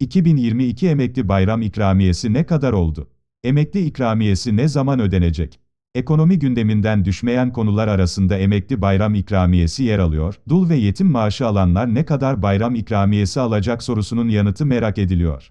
2022 emekli bayram ikramiyesi ne kadar oldu? Emekli ikramiyesi ne zaman ödenecek? Ekonomi gündeminden düşmeyen konular arasında emekli bayram ikramiyesi yer alıyor, dul ve yetim maaşı alanlar ne kadar bayram ikramiyesi alacak sorusunun yanıtı merak ediliyor.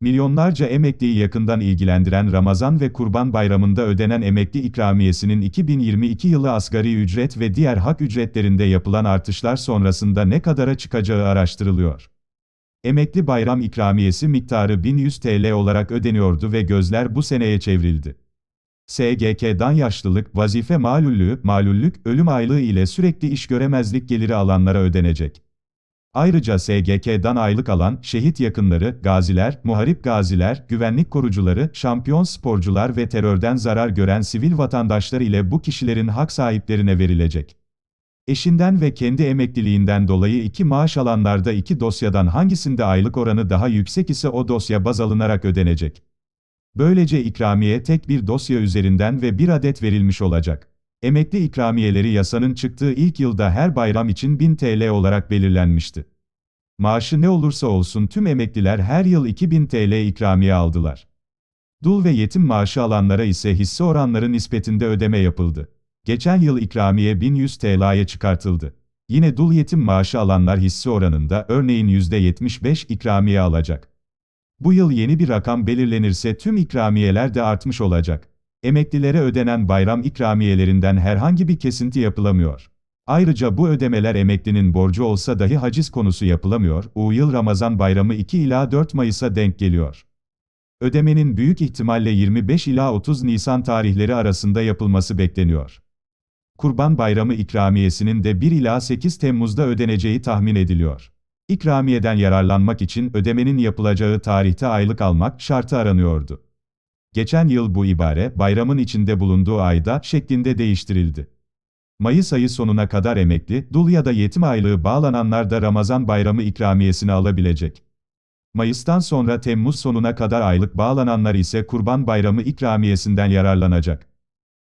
Milyonlarca emekliyi yakından ilgilendiren Ramazan ve Kurban Bayramı'nda ödenen emekli ikramiyesinin 2022 yılı asgari ücret ve diğer hak ücretlerinde yapılan artışlar sonrasında ne kadara çıkacağı araştırılıyor. Emekli bayram ikramiyesi miktarı 1100 TL olarak ödeniyordu ve gözler bu seneye çevrildi. SGK'dan yaşlılık, vazife malullüğü, malullük, ölüm aylığı ile sürekli iş göremezlik geliri alanlara ödenecek. Ayrıca SGK'dan aylık alan, şehit yakınları, gaziler, muharip gaziler, güvenlik korucuları, şampiyon sporcular ve terörden zarar gören sivil vatandaşlar ile bu kişilerin hak sahiplerine verilecek. Eşinden ve kendi emekliliğinden dolayı iki maaş alanlarda iki dosyadan hangisinde aylık oranı daha yüksek ise o dosya baz alınarak ödenecek. Böylece ikramiye tek bir dosya üzerinden ve bir adet verilmiş olacak. Emekli ikramiyeleri yasanın çıktığı ilk yılda her bayram için 1000 TL olarak belirlenmişti. Maaşı ne olursa olsun tüm emekliler her yıl 2000 TL ikramiye aldılar. Dul ve yetim maaşı alanlara ise hisse oranları nispetinde ödeme yapıldı. Geçen yıl ikramiye 1100 TL'ye çıkartıldı. Yine dul yetim maaşı alanlar hisse oranında örneğin %75 ikramiye alacak. Bu yıl yeni bir rakam belirlenirse tüm ikramiyeler de artmış olacak. Emeklilere ödenen bayram ikramiyelerinden herhangi bir kesinti yapılamıyor. Ayrıca bu ödemeler emeklinin borcu olsa dahi haciz konusu yapılamıyor, U yıl Ramazan bayramı 2 ila 4 Mayıs'a denk geliyor. Ödemenin büyük ihtimalle 25 ila 30 Nisan tarihleri arasında yapılması bekleniyor. Kurban Bayramı ikramiyesinin de 1 ila 8 Temmuz'da ödeneceği tahmin ediliyor. İkramiyeden yararlanmak için ödemenin yapılacağı tarihte aylık almak şartı aranıyordu. Geçen yıl bu ibare bayramın içinde bulunduğu ayda şeklinde değiştirildi. Mayıs ayı sonuna kadar emekli, dul ya da yetim aylığı bağlananlar da Ramazan bayramı ikramiyesini alabilecek. Mayıs'tan sonra Temmuz sonuna kadar aylık bağlananlar ise Kurban Bayramı ikramiyesinden yararlanacak.